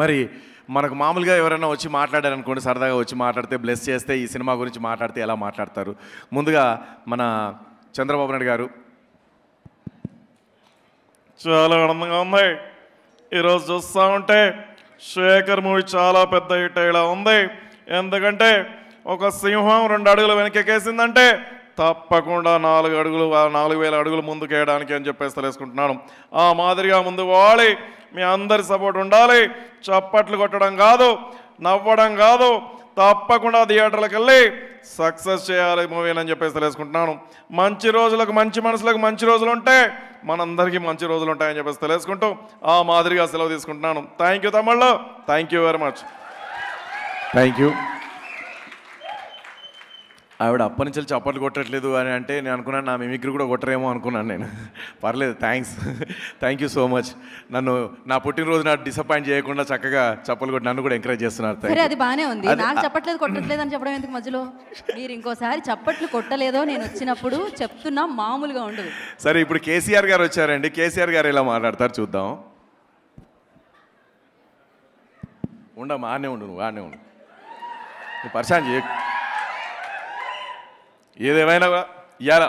మరి మనకు మామూలుగా ఎవరైనా వచ్చి మాట్లాడారనుకోండి సరదాగా వచ్చి మాట్లాడితే బ్లెస్ చేస్తే ఈ సినిమా గురించి మాట్లాడితే ఎలా మాట్లాడతారు ముందుగా మన చంద్రబాబు నాయుడు గారు చాలా ఆనందంగా ఉంది ఈరోజు చూస్తూ ఉంటే శేఖర్ మూవీ చాలా పెద్ద హిట్ ఇలా ఉంది ఎందుకంటే ఒక సింహం రెండు అడుగులు వెనకెక్కేసిందంటే తప్పకుండా నాలుగు అడుగులు నాలుగు వేల అడుగులు ముందుకు వేయడానికి అని చెప్పేసి తెలుసుకుంటున్నాను ఆ మాదిరిగా ముందు పోవాలి మీ అందరి సపోర్ట్ ఉండాలి చప్పట్లు కొట్టడం కాదు నవ్వడం కాదు తప్పకుండా థియేటర్లకు వెళ్ళి సక్సెస్ చేయాలి మూవీని అని చెప్పేసి తెలుసుకుంటున్నాను మంచి రోజులకు మంచి మనసులకు మంచి రోజులు ఉంటే మనందరికీ మంచి రోజులు ఉంటాయని చెప్పేసి తెలుసుకుంటూ ఆ మాదిరిగా సెలవు తీసుకుంటున్నాను థ్యాంక్ యూ తమ్ముళ్ళు thank you very much thank you ఆవిడ అప్పటి నుంచి చప్పట్లు కొట్టట్లేదు అని అంటే నేను అనుకున్నాను నా మిమిక్రీ కూడా కొట్టరేమో అనుకున్నాను నేను పర్లేదు thanks thank you so much నన్ను నా పుట్టినరోజు నాకు డిసప్పాయింట్ చేయకుండా చక్కగా చప్పలు కొట్టి నన్ను కూడా ఎంకరేజ్ చేస్తున్నారు అది బాగానే ఉంది నాకు చప్పట్లేదు కొట్టట్లేదు అని చెప్పడం ఎందుకు మధ్యలో మీరు ఇంకోసారి చప్పట్లు కొట్టలేదో నేను వచ్చినప్పుడు చెప్తున్నా మామూలుగా ఉండదు సరే ఇప్పుడు కేసీఆర్ గారు వచ్చారండి కేసీఆర్ గారు ఇలా మాట్లాడతారు చూద్దాం ఉండమ్మా ఆనే ఉండు నువ్వు ఆనే ఉండు నువ్వు ఏదేమైనా ఇవాళ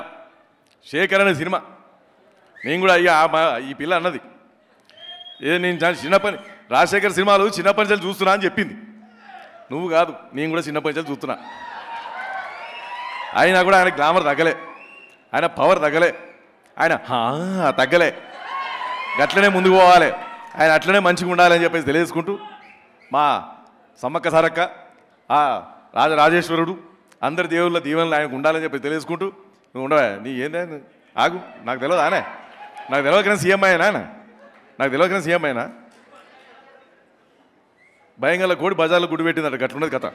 శేఖర్ అనే సినిమా నేను కూడా అయ్యా ఈ పిల్ల అన్నది ఏ నేను చిన్నప్పని రాజశేఖర్ సినిమాలు చిన్నప్పటి నుంచి చూస్తున్నా అని చెప్పింది నువ్వు కాదు నేను కూడా చిన్నప్పటి నుంచి చూస్తున్నా అయినా కూడా ఆయన గ్లామర్ తగ్గలే ఆయన పవర్ తగ్గలే ఆయన తగ్గలే గట్లనే ముందుకు పోవాలి ఆయన అట్లనే మంచిగా ఉండాలని చెప్పేసి తెలియజేసుకుంటూ మా సమ్మక్క సారక్క రాజ రాజేశ్వరుడు అందరి దేవుళ్ళ దీవెనలు ఆయనకు ఉండాలని చెప్పి తెలుసుకుంటూ నువ్వు ఉండవా నీ ఏందే ఆగు నాకు తెలియదు ఆనే నాకు తెలియకనే సీఎం అయినా నాకు తెలియకనే సీఎం అయినా భయంగా కోడి బజార్లో గుడి పెట్టిందట గట్లున్నది కథ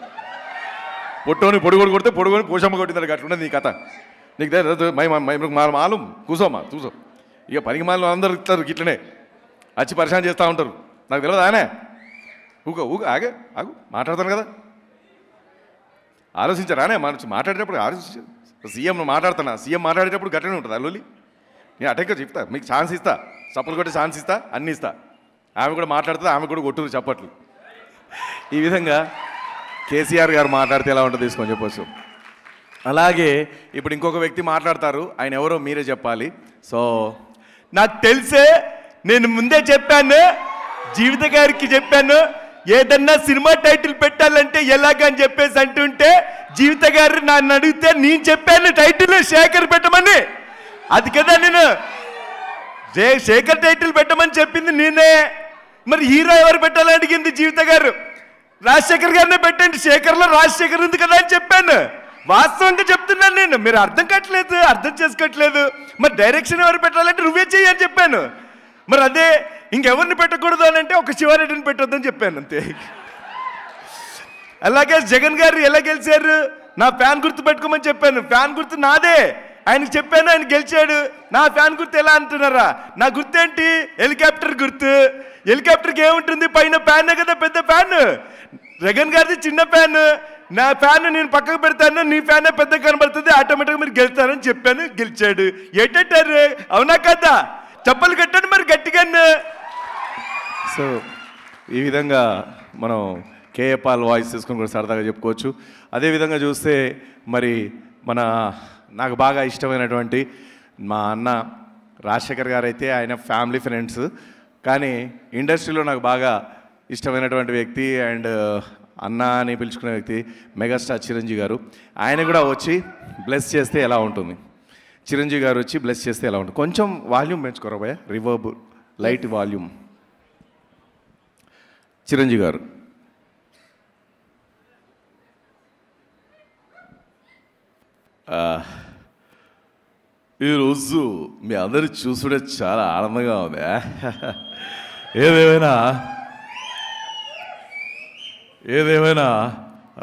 పొట్టోని పొడుగోడు కొడితే పొడుగోని పోషమ్మ కొట్టిందట గట్లున్నది నీ కథ నీకు తెలియదు మా మాలు కూసోమ్మా చూసో ఇక పనికి మాలు అందరూ ఇస్తారు గిట్లనే వచ్చి పరిశాన్ చేస్తూ ఉంటారు నాకు తెలియదు ఆనే ఊక ఊక ఆగే ఆగు మాట్లాడతాను కదా ఆలోచించారానే మన మాట్లాడేటప్పుడు ఆలోచించారు సీఎం మాట్లాడుతున్నా సీఎం మాట్లాడేటప్పుడు గట్టనే ఉంటుంది అల్లులి నేను అటెక్గా చెప్తా మీకు ఛాన్స్ ఇస్తా చప్పులు కొట్టి ఛాన్స్ ఇస్తా అన్నీ ఇస్తా ఆమె కూడా మాట్లాడుతుంది ఆమె కూడా కొట్టురు చప్పట్లు ఈ విధంగా కేసీఆర్ గారు మాట్లాడితే ఎలా ఉంటుంది తీసుకొని చెప్పచ్చు అలాగే ఇప్పుడు ఇంకొక వ్యక్తి మాట్లాడతారు ఆయన ఎవరో మీరే చెప్పాలి సో నాకు తెలిసే నేను ముందే చెప్పాను జీవిత గారికి చెప్పాను ఏదన్నా సినిమా టైటిల్ పెట్టాలంటే ఎలాగని చెప్పేసి అంటుంటే జీవిత గారు నన్ను అడిగితే నేను చెప్పాను టైటిల్ శేఖర్ పెట్టమని అది కదా నేను శేఖర్ టైటిల్ పెట్టమని చెప్పింది నేనే మరి హీరో ఎవరు పెట్టాలని అడిగింది జీవిత గారు రాజశేఖర్ గారినే పెట్టండి శేఖర్లో రాజశేఖర్ ఉంది కదా అని చెప్పాను వాస్తవంగా చెప్తున్నాను నేను మీరు అర్థం కావట్లేదు అర్థం చేసుకోవట్లేదు మరి డైరెక్షన్ ఎవరు పెట్టాలంటే నువ్వే చెయ్యి అని చెప్పాను మరి అదే ఇంకెవరిని పెట్టకూడదు అని అంటే ఒక శివారెడ్డిని పెట్టొద్దని చెప్పాను అంతే అలాగే జగన్ గారు ఎలా గెలిచారు నా ఫ్యాన్ గుర్తు పెట్టుకోమని చెప్పాను ఫ్యాన్ గుర్తు నాదే ఆయనకు చెప్పాను ఆయన గెలిచాడు నా ఫ్యాన్ గుర్తు ఎలా అంటున్నారా నా గుర్తు ఏంటి హెలికాప్టర్ గుర్తు హెలికాప్టర్కి ఏముంటుంది పైన ఫ్యానే కదా పెద్ద ఫ్యాన్ జగన్ గారిది చిన్న ఫ్యాన్ నా ఫ్యాన్ నేను పక్కకు పెడతాను నీ ఫ్యాన్ పెద్ద కనబడుతుంది ఆటోమేటిక్గా మీరు గెలుస్తారని చెప్పాను గెలిచాడు ఏటంటారు అవునా కదా చెప్పలు కట్టండి మరి గట్టిగా సో ఈ విధంగా మనం కేఏపాల్ వాయిస్ తీసుకొని కూడా సరదాగా చెప్పుకోవచ్చు అదేవిధంగా చూస్తే మరి మన నాకు బాగా ఇష్టమైనటువంటి మా అన్న రాజశేఖర్ గారు అయితే ఆయన ఫ్యామిలీ ఫ్రెండ్స్ కానీ ఇండస్ట్రీలో నాకు బాగా ఇష్టమైనటువంటి వ్యక్తి అండ్ అన్న అని పిలుచుకునే వ్యక్తి మెగాస్టార్ చిరంజీవి గారు ఆయన కూడా వచ్చి బ్లెస్ చేస్తే ఎలా ఉంటుంది చిరంజీవి గారు వచ్చి బ్లెస్ చేస్తే ఎలా ఉంటుంది కొంచెం వాల్యూమ్ పెంచుకోరా భయ రివర్బ్ లైట్ వాల్యూమ్ చిరంజీవి గారు ఈరోజు మీ అందరు చూసుడే చాలా ఆనందంగా ఉంది ఏదేమైనా ఏదేమైనా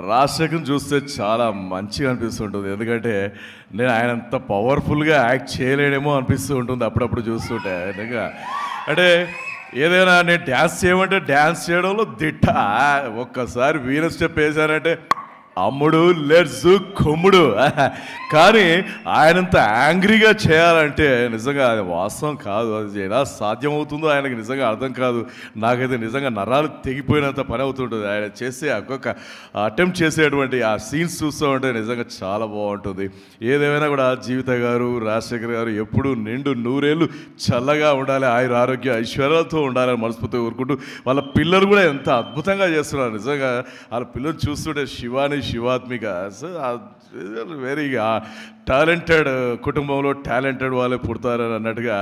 రాజశేఖర్ చూస్తే చాలా మంచిగా అనిపిస్తుంటుంది ఎందుకంటే నేను ఆయన అంత పవర్ఫుల్గా యాక్ట్ చేయలేడేమో అనిపిస్తూ ఉంటుంది అప్పుడప్పుడు చూస్తుంటే అంటే ఏదైనా నేను డ్యాన్స్ చేయమంటే డ్యాన్స్ చేయడంలో దిట్ట ఒక్కసారి వీణ స్టెప్ వేసానంటే అమ్ముడు లెట్స్ కొమ్ముడు కానీ ఆయనంత యాంగ్రీగా చేయాలంటే నిజంగా అది వాస్తవం కాదు అది ఎలా సాధ్యమవుతుందో ఆయనకి నిజంగా అర్థం కాదు నాకైతే నిజంగా నరాలు తెగిపోయినంత పని అవుతుంటుంది ఆయన చేసే ఒక్కొక్క అటెంప్ట్ చేసేటువంటి ఆ సీన్స్ చూస్తూ ఉంటే నిజంగా చాలా బాగుంటుంది ఏదేమైనా కూడా జీవిత గారు రాజశేఖర్ గారు ఎప్పుడు నిండు నూరేళ్ళు చల్లగా ఉండాలి ఆయన ఆరోగ్య ఐశ్వర్యాలతో ఉండాలని మనస్ఫూర్తిగా కోరుకుంటూ వాళ్ళ పిల్లలు కూడా ఎంత అద్భుతంగా చేస్తున్నారు నిజంగా వాళ్ళ పిల్లలు చూస్తుంటే శివాని शिवात्मिका वेरी టాలెంటెడ్ కుటుంబంలో టాలెంటెడ్ వాళ్ళే పుడతారని అన్నట్టుగా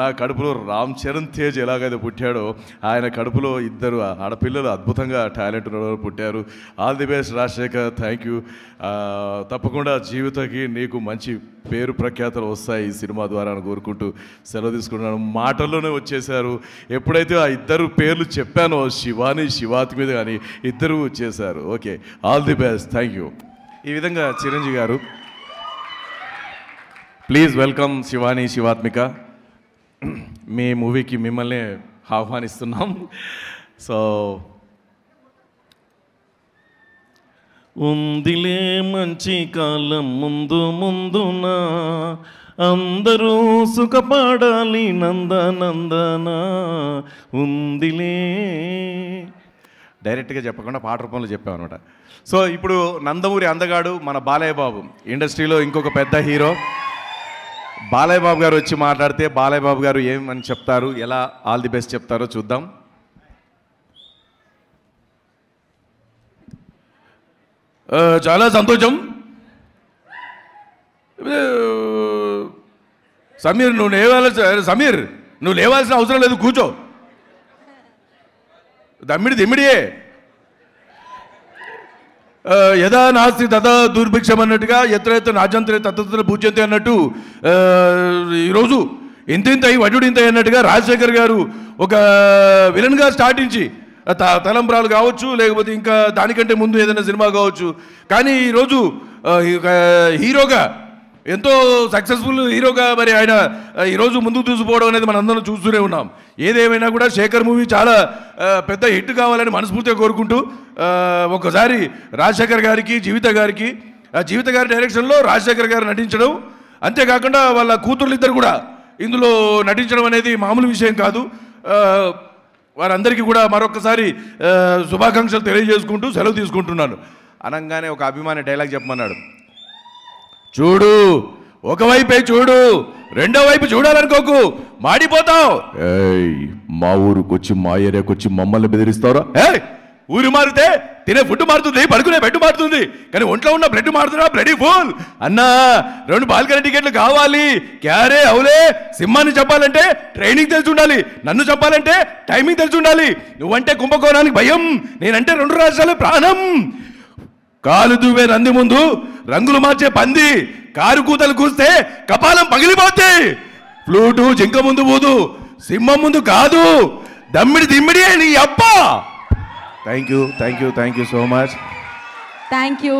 నా కడుపులో రామ్ చరణ్ తేజ్ ఎలాగైతే పుట్టాడో ఆయన కడుపులో ఇద్దరు ఆడపిల్లలు అద్భుతంగా టాలెంట్ ఉన్నవారు పుట్టారు all the best Rajasekhar thank you తప్పకుండా జీవితకి నీకు మంచి పేరు ప్రఖ్యాతలు వస్తాయి ఈ సినిమా ద్వారా అని కోరుకుంటూ సెలవు తీసుకుంటున్నాను మాటల్లోనే వచ్చేసారు ఎప్పుడైతే ఆ ఇద్దరు పేర్లు చెప్పానో శివాని శివాతి మీద కానీ ఇద్దరు వచ్చేసారు okay all the best thank you ఈ విధంగా చిరంజీవి గారు ప్లీజ్ వెల్కమ్ శివాని శివాత్మిక మీ మూవీకి మిమ్మల్ని ఆహ్వానిస్తున్నాం సో ఉందిలే మంచి కాలం ముందు ముందున అందరూ సుఖపడాలి నందనా ఉందిలే డైరెక్ట్గా చెప్పకుండా పాట రూపంలో అనమాట సో ఇప్పుడు నందమూరి అందగాడు మన బాలయ్య బాబు ఇండస్ట్రీలో ఇంకొక పెద్ద హీరో బాలయ్య బాబు గారు వచ్చి మాట్లాడితే బాలయ్య బాబు గారు ఏమని చెప్తారు ఎలా ఆల్ ది బెస్ట్ చెప్తారో చూద్దాం చాలా సంతోషం సమీర్ నువ్వు లేవాల్సిన సమీర్ నువ్వు లేవాల్సిన అవసరం లేదు కూర్చో దమ్మిడి దిమ్మిడియే యథా నాస్తి తథా దుర్భిక్షం అన్నట్టుగా ఎత్రైతే రాజ్యాంతరే తత్ర పూజ్యంతి అన్నట్టు ఈరోజు ఇంతింత అయి వడ్డు ఇంత అన్నట్టుగా రాజశేఖర్ గారు ఒక విలన్గా స్టార్టించి తలంబ్రాలు కావచ్చు లేకపోతే ఇంకా దానికంటే ముందు ఏదైనా సినిమా కావచ్చు కానీ ఈరోజు హీరోగా ఎంతో సక్సెస్ఫుల్ హీరోగా మరి ఆయన ఈరోజు ముందుకు తీసుకుపోవడం అనేది అందరం చూస్తూనే ఉన్నాం ఏదేమైనా కూడా శేఖర్ మూవీ చాలా పెద్ద హిట్ కావాలని మనస్ఫూర్తిగా కోరుకుంటూ ఒకసారి రాజశేఖర్ గారికి జీవిత గారికి జీవిత గారి డైరెక్షన్లో రాజశేఖర్ గారు నటించడం అంతేకాకుండా వాళ్ళ కూతుర్లు ఇద్దరు కూడా ఇందులో నటించడం అనేది మామూలు విషయం కాదు వారందరికీ కూడా మరొకసారి శుభాకాంక్షలు తెలియజేసుకుంటూ సెలవు తీసుకుంటున్నాను అనగానే ఒక అభిమాని డైలాగ్ చెప్పమన్నాడు చూడు ఒకవైపే చూడు రెండో వైపు చూడాలనుకోకు మాడిపోతావు ఏయ్ మా వచ్చి మా వచ్చి మమ్మల్ని బెదిరిస్తారా ఏ ఊరు మారితే తినే ఫుడ్ మారుతుంది పడుకునే బెడ్ మారుతుంది కానీ ఒంట్లో ఉన్న బ్లడ్ మారుతున్నా బ్లడీ ఫుల్ అన్నా రెండు బాల్కనీ టికెట్లు కావాలి క్యారే అవులే సింహాన్ని చెప్పాలంటే ట్రైనింగ్ తెలిసి ఉండాలి నన్ను చెప్పాలంటే టైమింగ్ తెలిసి ఉండాలి నువ్వంటే కుంభకోణానికి భయం నేనంటే రెండు రాష్ట్రాలు ప్రాణం కాలు దువ్వే నంది ముందు రంగులు మార్చే పంది కారు కూతలు కూస్తే కపాలం పగిలిపోతే ఫ్లూటు జింక ముందు పోదు సింహం ముందు కాదు దమ్మిడి దిమ్మిడి నీ అబ్బా thank you thank you thank you so much thank you